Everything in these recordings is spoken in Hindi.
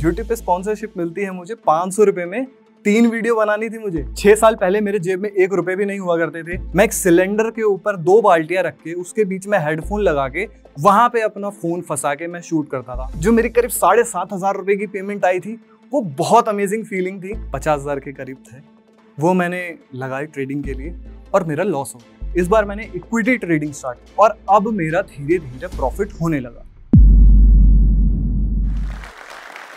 यूट्यूब पे स्पॉन्सरशिप मिलती है मुझे पाँच सौ रुपये में तीन वीडियो बनानी थी मुझे छह साल पहले मेरे जेब में एक रुपए भी नहीं हुआ करते थे मैं एक सिलेंडर के ऊपर दो बाल्टियां रख के उसके बीच में हेडफोन लगा के वहां पे अपना फोन फंसा के मैं शूट करता था जो मेरी करीब साढ़े सात हजार रुपए की पेमेंट आई थी वो बहुत अमेजिंग फीलिंग थी पचास हजार के करीब थे वो मैंने लगाई ट्रेडिंग के लिए और मेरा लॉस हो गया इस बार मैंने इक्विटी ट्रेडिंग स्टार्ट और अब मेरा धीरे धीरे प्रॉफिट होने लगा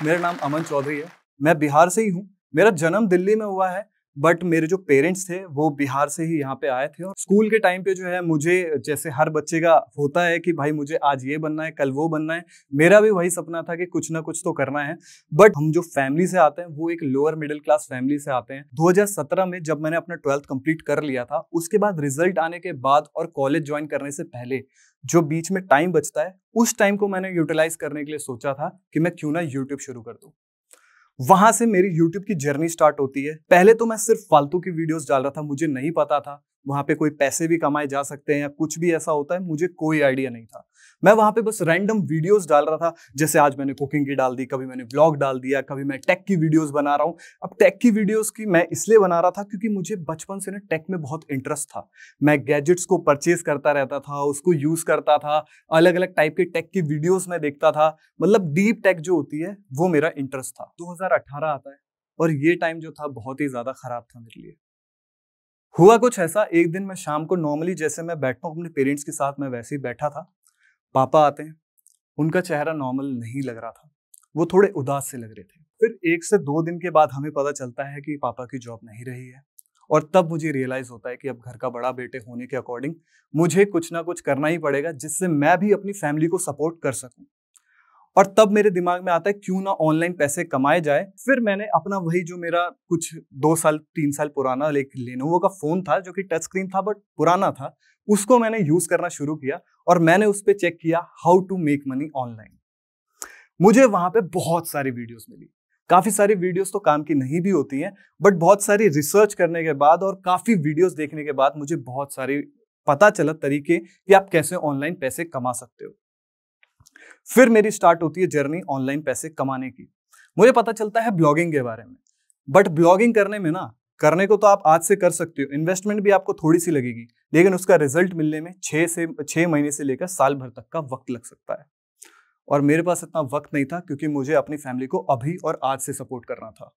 मेरा नाम अमन चौधरी है मैं बिहार से ही हूँ मेरा जन्म दिल्ली में हुआ है बट मेरे जो पेरेंट्स थे वो बिहार से ही यहाँ पे आए थे और स्कूल के टाइम पे जो है मुझे जैसे हर बच्चे का होता है कि भाई मुझे आज ये बनना है कल वो बनना है मेरा भी वही सपना था कि कुछ ना कुछ तो करना है बट हम जो फैमिली से आते हैं वो एक लोअर मिडिल क्लास फैमिली से आते हैं 2017 में जब मैंने अपना ट्वेल्थ कंप्लीट कर लिया था उसके बाद रिजल्ट आने के बाद और कॉलेज ज्वाइन करने से पहले जो बीच में टाइम बचता है उस टाइम को मैंने यूटिलाइज करने के लिए सोचा था कि मैं क्यों ना यूट्यूब शुरू कर दूँ वहां से मेरी यूट्यूब की जर्नी स्टार्ट होती है पहले तो मैं सिर्फ फालतू की वीडियोस डाल रहा था मुझे नहीं पता था वहां पे कोई पैसे भी कमाए जा सकते हैं या कुछ भी ऐसा होता है मुझे कोई आइडिया नहीं था मैं वहां पे बस रैंडम वीडियोस डाल रहा था जैसे आज मैंने कुकिंग की डाल दी कभी मैंने ब्लॉग डाल दिया कभी मैं टेक की वीडियोस बना रहा हूँ अब टेक की वीडियोस की मैं इसलिए बना रहा था क्योंकि मुझे बचपन से ना टेक में बहुत इंटरेस्ट था मैं गैजेट्स को परचेज करता रहता था उसको यूज करता था अलग अलग टाइप के टेक की वीडियोज मैं देखता था मतलब डीप टेक जो होती है वो मेरा इंटरेस्ट था दो आता है और ये टाइम जो था बहुत ही ज्यादा खराब था मेरे लिए हुआ कुछ ऐसा एक दिन मैं शाम को नॉर्मली जैसे मैं बैठता हूँ अपने पेरेंट्स के साथ मैं वैसे ही बैठा था पापा आते हैं उनका चेहरा नॉर्मल नहीं लग रहा था वो थोड़े उदास से लग रहे थे फिर एक से दो दिन के बाद हमें पता चलता है कि पापा की जॉब नहीं रही है और तब मुझे रियलाइज होता है कि अब घर का बड़ा बेटे होने के अकॉर्डिंग मुझे कुछ ना कुछ करना ही पड़ेगा जिससे मैं भी अपनी फैमिली को सपोर्ट कर सकूं और तब मेरे दिमाग में आता है क्यों ना ऑनलाइन पैसे कमाए जाए फिर मैंने अपना वही जो मेरा कुछ दो साल तीन साल पुराना एक लेनोवो का फ़ोन था जो कि टच स्क्रीन था बट पुराना था उसको मैंने यूज़ करना शुरू किया और मैंने उस पर चेक किया how to make money online मुझे वहाँ पे बहुत सारी वीडियोस मिली काफ़ी सारी वीडियोस तो काम की नहीं भी होती हैं बट बहुत सारी रिसर्च करने के बाद और काफ़ी वीडियोस देखने के बाद मुझे बहुत सारी पता चला तरीके कि आप कैसे ऑनलाइन पैसे कमा सकते हो फिर मेरी स्टार्ट होती है जर्नी ऑनलाइन पैसे कमाने की मुझे पता चलता है ब्लॉगिंग के बारे में बट ब्लॉगिंग करने में ना करने को तो आप आज से कर सकते हो इन्वेस्टमेंट भी आपको थोड़ी सी लगेगी लेकिन उसका रिजल्ट मिलने में छः से छः महीने से लेकर साल भर तक का वक्त लग सकता है और मेरे पास इतना वक्त नहीं था क्योंकि मुझे अपनी फैमिली को अभी और आज से सपोर्ट करना था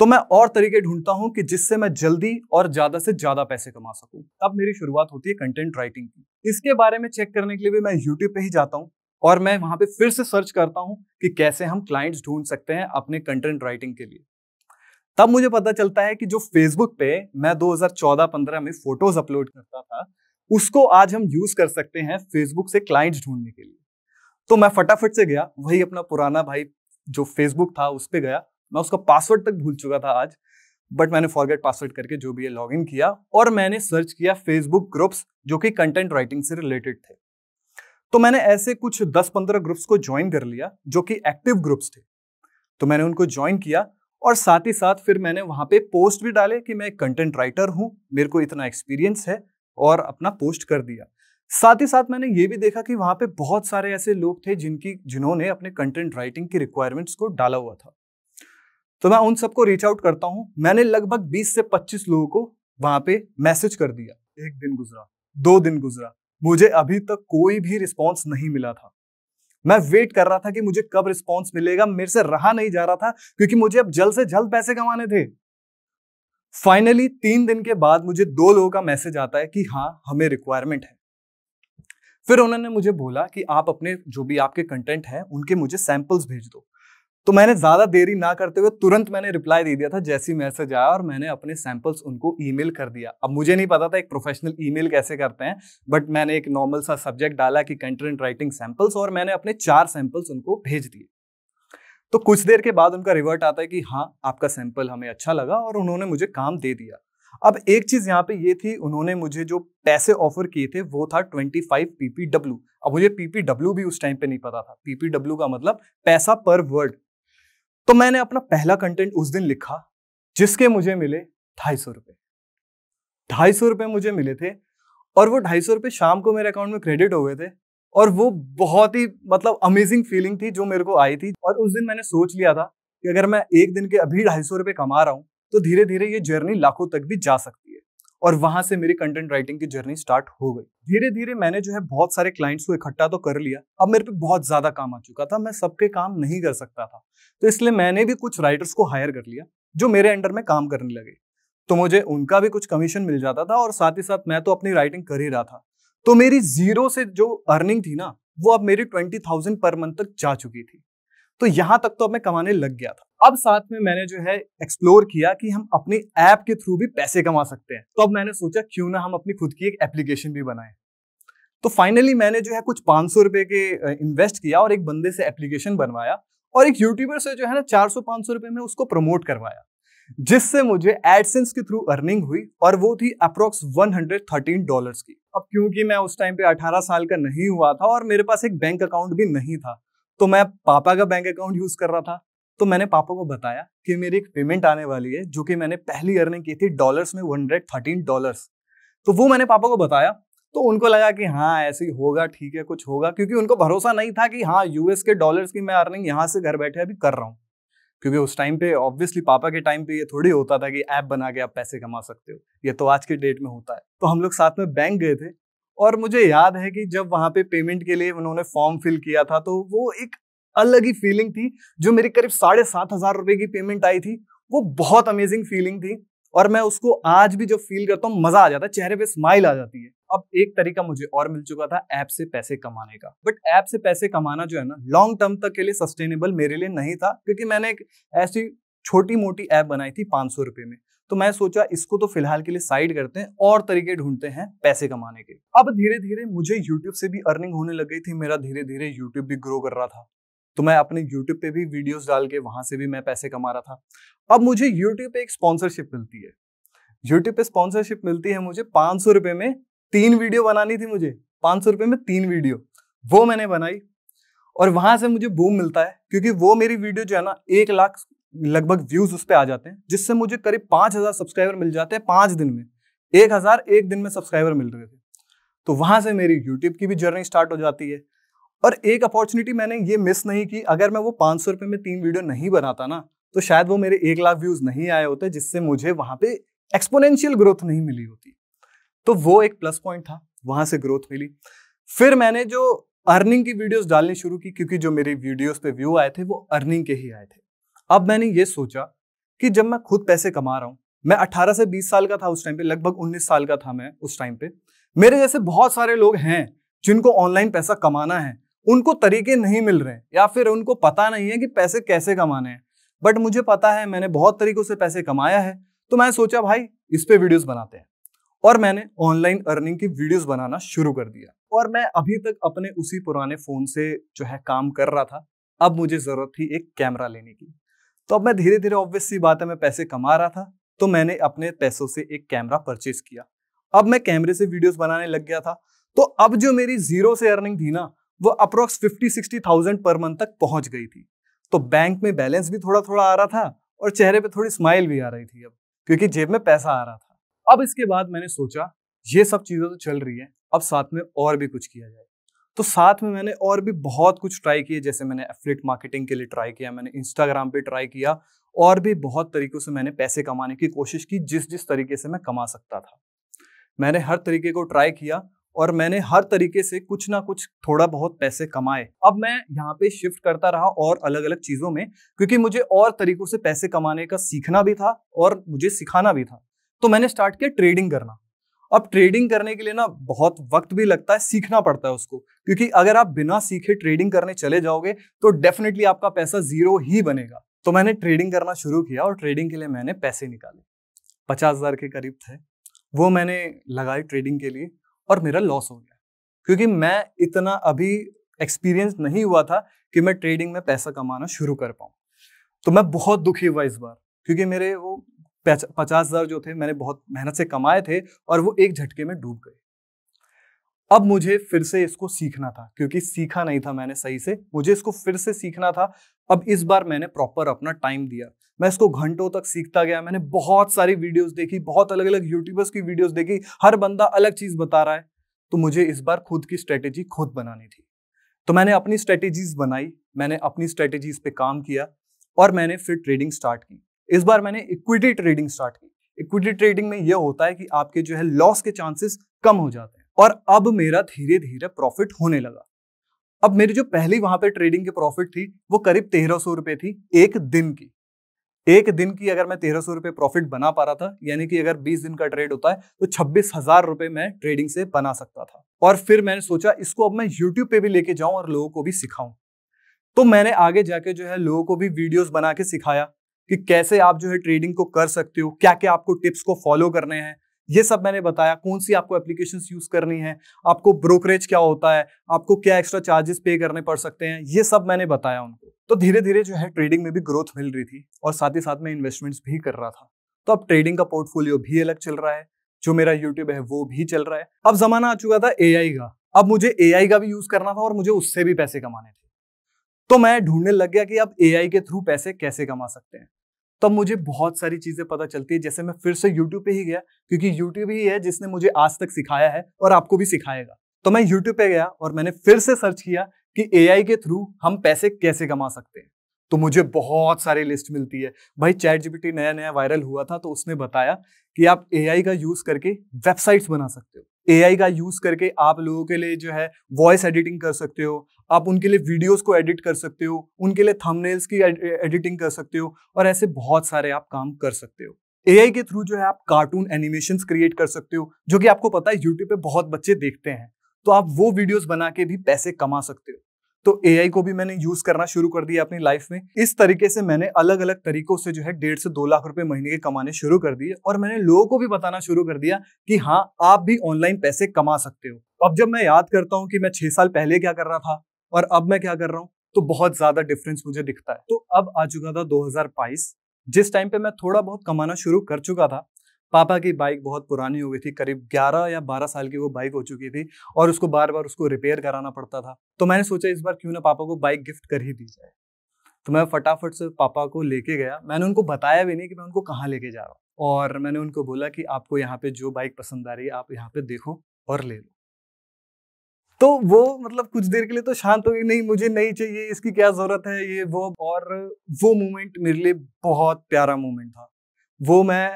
तो मैं और तरीके ढूंढता हूं कि जिससे मैं जल्दी और ज्यादा से ज्यादा पैसे कमा सकूं तब मेरी शुरुआत होती है कंटेंट राइटिंग की इसके बारे में चेक करने के लिए भी मैं यूट्यूब पे ही जाता हूँ और मैं वहां पे फिर से सर्च करता हूँ कि कैसे हम क्लाइंट्स ढूंढ सकते हैं अपने कंटेंट राइटिंग के लिए तब मुझे पता चलता है कि जो फेसबुक पे मैं 2014-15 में फोटोज अपलोड करता था उसको आज हम यूज कर सकते हैं फेसबुक से क्लाइंट्स ढूंढने के लिए तो मैं फटाफट से गया वही अपना पुराना भाई जो फेसबुक था उस पर गया मैं उसका पासवर्ड तक भूल चुका था आज बट मैंने फॉरगेट पासवर्ड करके जो भी है लॉग किया और मैंने सर्च किया फेसबुक ग्रुप्स जो कि कंटेंट राइटिंग से रिलेटेड थे तो मैंने ऐसे कुछ 10-15 ग्रुप्स को ज्वाइन कर लिया जो कि एक्टिव ग्रुप्स थे तो मैंने उनको ज्वाइन किया और साथ ही साथ फिर मैंने वहां पे पोस्ट भी डाले कि मैं कंटेंट राइटर हूँ मेरे को इतना एक्सपीरियंस है और अपना पोस्ट कर दिया साथ ही साथ मैंने ये भी देखा कि वहां पे बहुत सारे ऐसे लोग थे जिनकी जिन्होंने अपने कंटेंट राइटिंग की रिक्वायरमेंट्स को डाला हुआ था तो मैं उन सबको रीच आउट करता हूँ मैंने लगभग बीस से पच्चीस लोगों को वहां पे मैसेज कर दिया एक दिन गुजरा दो दिन गुजरा मुझे अभी तक कोई भी रिस्पॉन्स नहीं मिला था मैं वेट कर रहा था कि मुझे कब रिस्पॉन्स मिलेगा मेरे से रहा नहीं जा रहा था क्योंकि मुझे अब जल्द से जल्द पैसे कमाने थे फाइनली तीन दिन के बाद मुझे दो लोगों का मैसेज आता है कि हाँ हमें रिक्वायरमेंट है फिर उन्होंने मुझे बोला कि आप अपने जो भी आपके कंटेंट हैं उनके मुझे सैंपल्स भेज दो तो मैंने ज़्यादा देरी ना करते हुए तुरंत मैंने रिप्लाई दे दिया था जैसी मैसेज आया और मैंने अपने सैंपल्स उनको ईमेल कर दिया अब मुझे नहीं पता था एक प्रोफेशनल ईमेल कैसे करते हैं बट मैंने एक नॉर्मल सा सब्जेक्ट डाला कि कंटेंट राइटिंग सैंपल्स और मैंने अपने चार सैंपल्स उनको भेज दिए तो कुछ देर के बाद उनका रिवर्ट आता है कि हाँ आपका सैंपल हमें अच्छा लगा और उन्होंने मुझे काम दे दिया अब एक चीज यहाँ पे ये थी उन्होंने मुझे जो पैसे ऑफर किए थे वो था 25 पीपीडब्ल्यू अब मुझे पीपीडब्ल्यू भी उस टाइम पे नहीं पता था पीपीडब्ल्यू का मतलब पैसा पर वर्ड तो मैंने अपना पहला कंटेंट उस दिन लिखा जिसके मुझे मिले ढाई सौ रुपये ढाई सौ रुपये मुझे मिले थे और वो ढाई सौ रुपये शाम को मेरे अकाउंट में क्रेडिट हो गए थे और वो बहुत ही मतलब अमेजिंग फीलिंग थी जो मेरे को आई थी और उस दिन मैंने सोच लिया था कि अगर मैं एक दिन के अभी ढाई सौ रुपये कमा रहा हूँ तो धीरे धीरे ये जर्नी लाखों तक भी जा सकती और वहां से मेरी कंटेंट राइटिंग की जर्नी स्टार्ट हो गई धीरे धीरे मैंने जो है बहुत सारे क्लाइंट्स को इकट्ठा तो कर लिया अब मेरे पे बहुत ज्यादा काम आ चुका था मैं सबके काम नहीं कर सकता था तो इसलिए मैंने भी कुछ राइटर्स को हायर कर लिया जो मेरे अंडर में काम करने लगे तो मुझे उनका भी कुछ कमीशन मिल जाता था और साथ ही साथ मैं तो अपनी राइटिंग कर ही रहा था तो मेरी जीरो से जो अर्निंग थी ना वो अब मेरी ट्वेंटी थाउजेंड पर मंथ तक जा चुकी थी तो यहाँ तक तो अब मैं कमाने लग गया था अब साथ में मैंने जो है एक्सप्लोर किया कि हम अपनी ऐप के थ्रू भी पैसे कमा सकते हैं तो अब मैंने सोचा क्यों ना हम अपनी खुद की एक एप्लीकेशन भी बनाए तो फाइनली मैंने जो है कुछ पाँच सौ के इन्वेस्ट किया और एक बंदे से एप्लीकेशन बनवाया और एक यूट्यूबर से जो है ना चार सौ पाँच सौ रुपये में उसको प्रमोट करवाया जिससे मुझे एडसेंस के थ्रू अर्निंग हुई और वो थी अप्रोक्स 113 डॉलर्स की अब क्योंकि मैं उस टाइम पे 18 साल का नहीं हुआ था और मेरे पास एक बैंक अकाउंट भी नहीं था तो मैं पापा का बैंक अकाउंट यूज कर रहा था तो मैंने पापा को बताया कि मेरी एक पेमेंट आने वाली है जो कि मैंने पहली अर्निंग की थी डॉलर्स में वन हंड्रेड थर्टीन डॉलर्स तो वो मैंने पापा को बताया तो उनको लगा कि हाँ ऐसे ही होगा ठीक है कुछ होगा क्योंकि उनको भरोसा नहीं था कि हाँ यूएस के डॉलर्स की मैं अर्निंग यहाँ से घर बैठे अभी कर रहा हूँ क्योंकि उस टाइम पे ऑब्वियसली पापा के टाइम पे ये थोड़ी होता था कि ऐप बना के आप पैसे कमा सकते हो ये तो आज के डेट में होता है तो हम लोग साथ में बैंक गए थे और मुझे याद है कि जब वहां पे पेमेंट के लिए उन्होंने फॉर्म फिल किया था तो वो एक अलग ही फीलिंग थी जो मेरी करीब साढ़े सात हजार रुपए की पेमेंट आई थी वो बहुत अमेजिंग फीलिंग थी और मैं उसको आज भी जो फील करता हूँ मजा आ जाता है चेहरे पे स्माइल आ जाती है अब एक तरीका मुझे और मिल चुका था ऐप से पैसे कमाने का बट ऐप से पैसे कमाना जो है ना लॉन्ग टर्म तक के लिए सस्टेनेबल मेरे लिए नहीं था क्योंकि मैंने एक ऐसी छोटी मोटी ऐप बनाई थी पांच सौ रुपए में तो मैं सोचा इसको तो फिलहाल के लिए साइड करते हैं और तरीके ढूंढते हैं पैसे कमाने के अब धीरे धीरे मुझे यूट्यूब से भी अर्निंग होने लग गई थी मेरा धीरे धीरे यूट्यूब भी ग्रो कर रहा था तो मैं अपने यूट्यूब पे भी वीडियोस डाल के वहां से भी मैं पैसे कमा रहा था अब मुझे यूट्यूब पे एक स्पॉन्सरशिप मिलती है यूट्यूब पे स्पॉन्सरशिप मिलती है मुझे पांच सौ रुपये में तीन वीडियो बनानी थी मुझे पांच सौ रुपये में तीन वीडियो वो मैंने बनाई और वहां से मुझे बूम मिलता है क्योंकि वो मेरी वीडियो जो है ना एक लाख लगभग व्यूज उस पर आ जाते हैं जिससे मुझे करीब पांच हज़ार सब्सक्राइबर मिल जाते हैं पांच दिन में एक हज़ार एक दिन में सब्सक्राइबर मिल रहे थे तो वहां से मेरी यूट्यूब की भी जर्नी स्टार्ट हो जाती है और एक अपॉर्चुनिटी मैंने ये मिस नहीं की अगर मैं वो पाँच सौ रुपये में तीन वीडियो नहीं बनाता ना तो शायद वो मेरे एक लाख व्यूज़ नहीं आए होते जिससे मुझे वहां पे एक्सपोनेंशियल ग्रोथ नहीं मिली होती तो वो एक प्लस पॉइंट था वहां से ग्रोथ मिली फिर मैंने जो अर्निंग की वीडियोस डालनी शुरू की क्योंकि जो मेरी वीडियोस पे व्यू आए थे वो अर्निंग के ही आए थे अब मैंने ये सोचा कि जब मैं खुद पैसे कमा रहा हूँ मैं 18 से 20 साल का था उस टाइम पे लगभग 19 साल का था मैं उस टाइम पे मेरे जैसे बहुत सारे लोग हैं जिनको ऑनलाइन पैसा कमाना है उनको तरीके नहीं मिल रहे हैं या फिर उनको पता नहीं है कि पैसे कैसे कमाने हैं बट मुझे पता है मैंने बहुत तरीकों से पैसे कमाया है तो मैंने सोचा भाई इस पर वीडियोस बनाते हैं और मैंने ऑनलाइन अर्निंग की वीडियोस बनाना शुरू कर दिया और मैं अभी तक अपने उसी पुराने फ़ोन से जो है काम कर रहा था अब मुझे ज़रूरत थी एक कैमरा लेने की तो अब मैं धीरे धीरे ऑब्वियस सी बात है मैं पैसे कमा रहा था तो मैंने अपने पैसों से एक कैमरा परचेज किया अब मैं कैमरे से वीडियोस बनाने लग गया था तो अब जो मेरी जीरो से अर्निंग थी ना वो approx fifty sixty thousand per month तक पहुंच गई थी तो बैंक में बैलेंस भी थोड़ा थोड़ा आ रहा था और चेहरे पे थोड़ी स्माइल भी आ रही थी अब क्योंकि जेब में पैसा आ रहा था अब इसके बाद मैंने सोचा ये सब चीज़ें तो चल रही है अब साथ में और भी कुछ किया जाए तो साथ में मैंने और भी बहुत कुछ ट्राई किया जैसे मैंने एफलेट मार्केटिंग के लिए ट्राई किया मैंने इंस्टाग्राम पे ट्राई किया और भी बहुत तरीक़ों से मैंने पैसे कमाने की कोशिश की जिस जिस तरीके से मैं कमा सकता था मैंने हर तरीके को ट्राई किया और मैंने हर तरीके से कुछ ना कुछ थोड़ा बहुत पैसे कमाए अब मैं यहाँ पे शिफ्ट करता रहा और अलग अलग चीज़ों में क्योंकि मुझे और तरीकों से पैसे कमाने का सीखना भी था और मुझे सिखाना भी था तो मैंने स्टार्ट किया ट्रेडिंग करना अब ट्रेडिंग करने के लिए ना बहुत वक्त भी लगता है सीखना पड़ता है उसको क्योंकि अगर आप बिना सीखे ट्रेडिंग करने चले जाओगे तो डेफिनेटली आपका पैसा जीरो ही बनेगा तो मैंने ट्रेडिंग करना शुरू किया और ट्रेडिंग के लिए मैंने पैसे निकाले पचास हज़ार के करीब थे वो मैंने लगाए ट्रेडिंग के लिए और मेरा लॉस हो गया क्योंकि मैं इतना अभी एक्सपीरियंस नहीं हुआ था कि मैं ट्रेडिंग में पैसा कमाना शुरू कर पाऊँ तो मैं बहुत दुखी हुआ इस बार क्योंकि मेरे वो पचास हजार जो थे मैंने बहुत मेहनत से कमाए थे और वो एक झटके में डूब गए अब मुझे फिर से इसको सीखना था क्योंकि सीखा नहीं था मैंने सही से मुझे इसको फिर से सीखना था अब इस बार मैंने प्रॉपर अपना टाइम दिया मैं इसको घंटों तक सीखता गया मैंने बहुत सारी वीडियोस देखी बहुत अलग अलग यूट्यूबर्स की वीडियोस देखी हर बंदा अलग चीज बता रहा है तो मुझे इस बार खुद की स्ट्रेटेजी खुद बनानी थी तो मैंने अपनी स्ट्रेटेजीज बनाई मैंने अपनी स्ट्रेटेजीज पे काम किया और मैंने फिर ट्रेडिंग स्टार्ट की इस बार मैंने इक्विटी ट्रेडिंग स्टार्ट की इक्विटी ट्रेडिंग में यह होता है कि आपके जो है लॉस के चांसेस कम हो जाते हैं और अब मेरा धीरे धीरे प्रॉफिट होने लगा अब मेरी जो पहली वहां पे ट्रेडिंग की प्रॉफिट थी वो करीब तेरह सौ रुपए थी एक दिन की एक दिन की अगर मैं तेरह सौ रुपये प्रॉफिट बना पा रहा था यानी कि अगर बीस दिन का ट्रेड होता है तो छब्बीस हजार रुपये मैं ट्रेडिंग से बना सकता था और फिर मैंने सोचा इसको अब मैं यूट्यूब पे भी लेके जाऊं और लोगों को भी सिखाऊं तो मैंने आगे जाके जो है लोगों को भी वीडियोस बना के सिखाया कि कैसे आप जो है ट्रेडिंग को कर सकते हो क्या क्या आपको टिप्स को फॉलो करने हैं ये सब मैंने बताया कौन सी आपको एप्लीकेशन यूज करनी है आपको ब्रोकरेज क्या होता है आपको क्या एक्स्ट्रा चार्जेस पे करने पड़ सकते हैं ये सब मैंने बताया उनको तो धीरे धीरे जो है ट्रेडिंग में भी ग्रोथ मिल रही थी और साथ ही साथ में इन्वेस्टमेंट्स भी कर रहा था तो अब ट्रेडिंग का पोर्टफोलियो भी अलग चल रहा है जो मेरा यूट्यूब है वो भी चल रहा है अब जमाना आ चुका था ए का अब मुझे ए का भी यूज करना था और मुझे उससे भी पैसे कमाने थे तो मैं ढूंढने लग गया कि अब ए के थ्रू पैसे कैसे कमा सकते हैं तब मुझे बहुत सारी चीज़ें पता चलती है जैसे मैं फिर से यूट्यूब पे ही गया क्योंकि यूट्यूब ही है जिसने मुझे आज तक सिखाया है और आपको भी सिखाएगा तो मैं यूट्यूब पे गया और मैंने फिर से सर्च किया कि ए के थ्रू हम पैसे कैसे कमा सकते हैं तो मुझे बहुत सारी लिस्ट मिलती है भाई चैट जीपीटी नया नया वायरल हुआ था तो उसने बताया कि आप ए का यूज़ करके वेबसाइट्स बना सकते हो एआई का यूज करके आप लोगों के लिए जो है वॉइस एडिटिंग कर सकते हो आप उनके लिए वीडियोस को एडिट कर सकते हो उनके लिए थंबनेल्स की एडिटिंग कर सकते हो और ऐसे बहुत सारे आप काम कर सकते हो एआई के थ्रू जो है आप कार्टून एनिमेशन क्रिएट कर सकते हो जो कि आपको पता है यूट्यूब पे बहुत बच्चे देखते हैं तो आप वो वीडियोस बना के भी पैसे कमा सकते हो तो एआई को भी मैंने यूज करना शुरू कर दिया अपनी लाइफ में इस तरीके से मैंने अलग अलग तरीकों से जो है डेढ़ से दो लाख रुपए महीने के कमाने शुरू कर दिए और मैंने लोगों को भी बताना शुरू कर दिया कि हाँ आप भी ऑनलाइन पैसे कमा सकते हो अब जब मैं याद करता हूँ कि मैं छह साल पहले क्या कर रहा था और अब मैं क्या कर रहा हूँ तो बहुत ज्यादा डिफरेंस मुझे दिखता है तो अब आ चुका था दो जिस टाइम पे मैं थोड़ा बहुत कमाना शुरू कर चुका था पापा की बाइक बहुत पुरानी हो गई थी करीब 11 या 12 साल की वो बाइक हो चुकी थी और उसको बार बार उसको रिपेयर कराना पड़ता था तो मैंने सोचा इस बार क्यों ना पापा को बाइक गिफ्ट कर ही दी जाए तो मैं फटाफट से पापा को लेके गया मैंने उनको बताया भी नहीं कि मैं उनको कहाँ लेके जा रहा हूँ और मैंने उनको बोला कि आपको यहाँ पे जो बाइक पसंद आ रही है आप यहाँ पे देखो और ले लो तो वो मतलब कुछ देर के लिए तो शांत हो गई नहीं मुझे नहीं चाहिए इसकी क्या जरूरत है ये वो और वो मोमेंट मेरे लिए बहुत प्यारा मोमेंट था वो मैं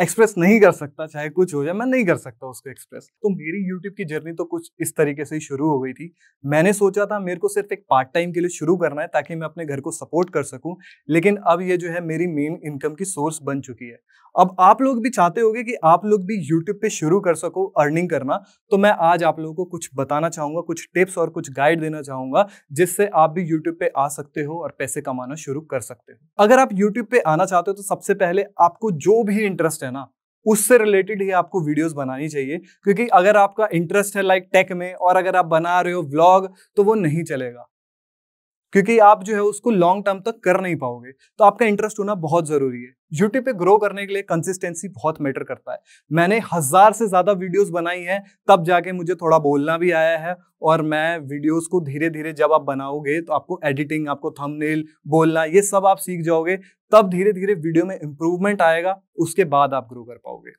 एक्सप्रेस नहीं कर सकता चाहे कुछ हो जाए मैं नहीं कर सकता उसको एक्सप्रेस तो मेरी यूट्यूब की जर्नी तो कुछ इस तरीके से ही शुरू हो गई थी मैंने सोचा था मेरे को सिर्फ एक पार्ट टाइम के लिए शुरू करना है ताकि मैं अपने घर को सपोर्ट कर सकूं लेकिन अब ये जो है मेरी मेन इनकम की सोर्स बन चुकी है अब आप लोग भी चाहते होगे कि आप लोग भी यूट्यूब पे शुरू कर सको अर्निंग करना तो मैं आज आप लोगों को कुछ बताना चाहूँगा कुछ टिप्स और कुछ गाइड देना चाहूँगा जिससे आप भी यूट्यूब पे आ सकते हो और पैसे कमाना शुरू कर सकते हो अगर आप यूट्यूब पे आना चाहते हो तो सबसे पहले आपको जो भी इंटरेस्ट है ना उससे रिलेटेड ही आपको वीडियोस बनानी चाहिए क्योंकि अगर आपका इंटरेस्ट है लाइक टेक में और अगर आप बना रहे हो व्लॉग तो वो नहीं चलेगा क्योंकि आप जो है उसको लॉन्ग टर्म तक कर नहीं पाओगे तो आपका इंटरेस्ट होना बहुत जरूरी है यूट्यूब पे ग्रो करने के लिए कंसिस्टेंसी बहुत मैटर करता है मैंने हजार से ज्यादा वीडियोस बनाई हैं तब जाके मुझे थोड़ा बोलना भी आया है और मैं वीडियोस को धीरे धीरे जब आप बनाओगे तो आपको एडिटिंग आपको थंबनेल बोलना ये सब आप सीख जाओगे तब धीरे धीरे वीडियो में इंप्रूवमेंट आएगा उसके बाद आप ग्रो कर पाओगे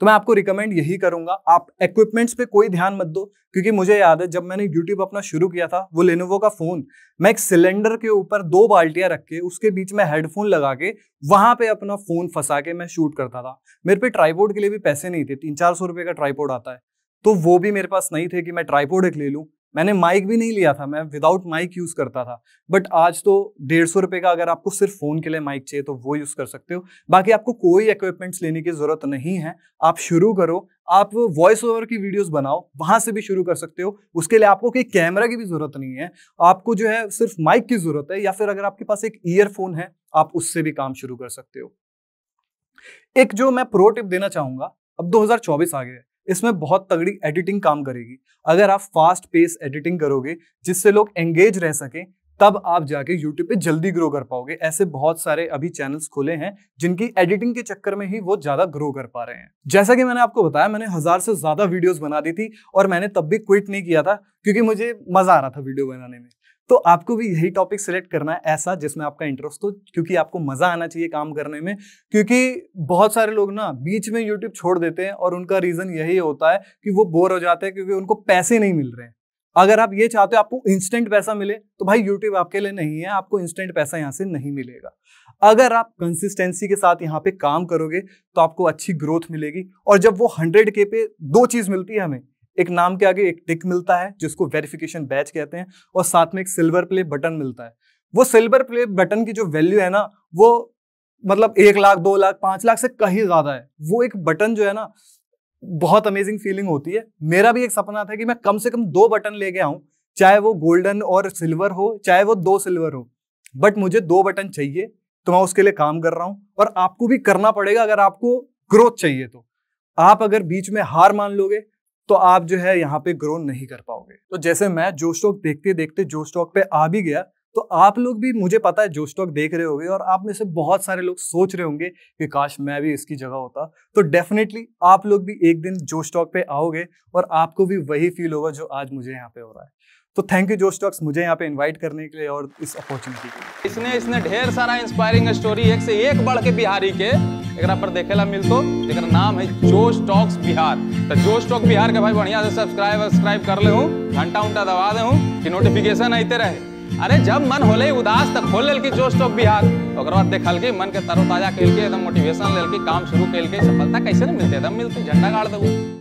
तो मैं आपको रिकमेंड यही करूंगा आप इक्विपमेंट्स पे कोई ध्यान मत दो क्योंकि मुझे याद है जब मैंने यूट्यूब अपना शुरू किया था वो लेनोवो का फोन मैं एक सिलेंडर के ऊपर दो बाल्टियां रख के उसके बीच में हेडफोन लगा के वहां पे अपना फोन फंसा के मैं शूट करता था मेरे पे ट्राईपोर्ड के लिए भी पैसे नहीं थे तीन चार सौ रुपए का ट्राईपोर्ड आता है तो वो भी मेरे पास नहीं थे कि मैं ट्राईपोर्ड एक ले लूँ मैंने माइक भी नहीं लिया था मैं विदाउट माइक यूज़ करता था बट आज तो डेढ़ सौ रुपये का अगर आपको सिर्फ फ़ोन के लिए माइक चाहिए तो वो यूज़ कर सकते हो बाकी आपको कोई इक्विपमेंट्स लेने की ज़रूरत नहीं है आप शुरू करो आप वॉइस ओवर की वीडियोस बनाओ वहाँ से भी शुरू कर सकते हो उसके लिए आपको कोई कैमरा की भी ज़रूरत नहीं है आपको जो है सिर्फ माइक की ज़रूरत है या फिर अगर आपके पास एक ईयरफोन है आप उससे भी काम शुरू कर सकते हो एक जो मैं प्रो टिप देना चाहूँगा अब 2024 आ गया है इसमें बहुत तगड़ी एडिटिंग काम करेगी अगर आप फास्ट पेस एडिटिंग करोगे जिससे लोग एंगेज रह सकें तब आप जाके YouTube पे जल्दी ग्रो कर पाओगे ऐसे बहुत सारे अभी चैनल्स खुले हैं जिनकी एडिटिंग के चक्कर में ही वो ज्यादा ग्रो कर पा रहे हैं जैसा कि मैंने आपको बताया मैंने हजार से ज्यादा वीडियोस बना दी थी और मैंने तब भी क्विट नहीं किया था क्योंकि मुझे मजा आ रहा था वीडियो बनाने में तो आपको भी यही टॉपिक सिलेक्ट करना है ऐसा जिसमें आपका इंटरेस्ट हो क्योंकि आपको मजा आना चाहिए काम करने में क्योंकि बहुत सारे लोग ना बीच में यूट्यूब छोड़ देते हैं और उनका रीजन यही होता है कि वो बोर हो जाते हैं क्योंकि उनको पैसे नहीं मिल रहे हैं अगर आप ये चाहते हो आपको इंस्टेंट पैसा मिले तो भाई यूट्यूब आपके लिए नहीं है आपको इंस्टेंट पैसा यहाँ से नहीं मिलेगा अगर आप कंसिस्टेंसी के साथ यहाँ पे काम करोगे तो आपको अच्छी ग्रोथ मिलेगी और जब वो हंड्रेड के पे दो चीज मिलती है हमें एक नाम के आगे एक टिक मिलता है जिसको वेरिफिकेशन बैच कहते हैं और साथ में एक सिल्वर प्ले बटन मिलता है वो सिल्वर प्ले बटन की जो वैल्यू है ना वो मतलब एक लाख दो लाख पांच लाख से कहीं ज्यादा है वो एक बटन जो है ना बहुत अमेजिंग फीलिंग होती है मेरा भी एक सपना था कि मैं कम से कम दो बटन लेके आऊं चाहे वो गोल्डन और सिल्वर हो चाहे वो दो सिल्वर हो बट मुझे दो बटन चाहिए तो मैं उसके लिए काम कर रहा हूं और आपको भी करना पड़ेगा अगर आपको ग्रोथ चाहिए तो आप अगर बीच में हार मान लोगे तो आप जो है यहाँ पे ग्रो नहीं कर पाओगे तो जैसे मैं जो स्टॉक देखते देखते जो स्टॉक पे आ भी गया तो आप लोग भी मुझे पता है जो स्टॉक देख रहे होंगे और आप में से बहुत सारे लोग सोच रहे होंगे कि काश मैं भी इसकी जगह होता तो डेफिनेटली आप लोग भी एक दिन जो स्टॉक पे आओगे और आपको भी वही फील होगा जो आज मुझे यहाँ पे हो रहा है तो थैंक यू जो स्टॉक्स मुझे यहाँ पे इनवाइट करने के लिए और इस अपॉर्चुनिटी के लिए इसने इसने ढेर सारा इंस्पायरिंग स्टोरी एक से एक बढ़ के बिहारी के एक पर देखेला मिलतो एक नाम है जो स्टॉक्स बिहार तो जो स्टॉक बिहार के भाई बढ़िया से सब्सक्राइब सब्सक्राइब कर ले हूँ घंटा उंटा दबा दे हूँ कि नोटिफिकेशन आते रहे अरे जब मन हो उदास तो खोल लेल की जोश टोक बिहार और बाद देखल के मन के तरोताजा कल के एकदम मोटिवेशन लेल की काम शुरू कल के सफलता कैसे नहीं मिलते एकदम मिलती झंडा गाड़ दू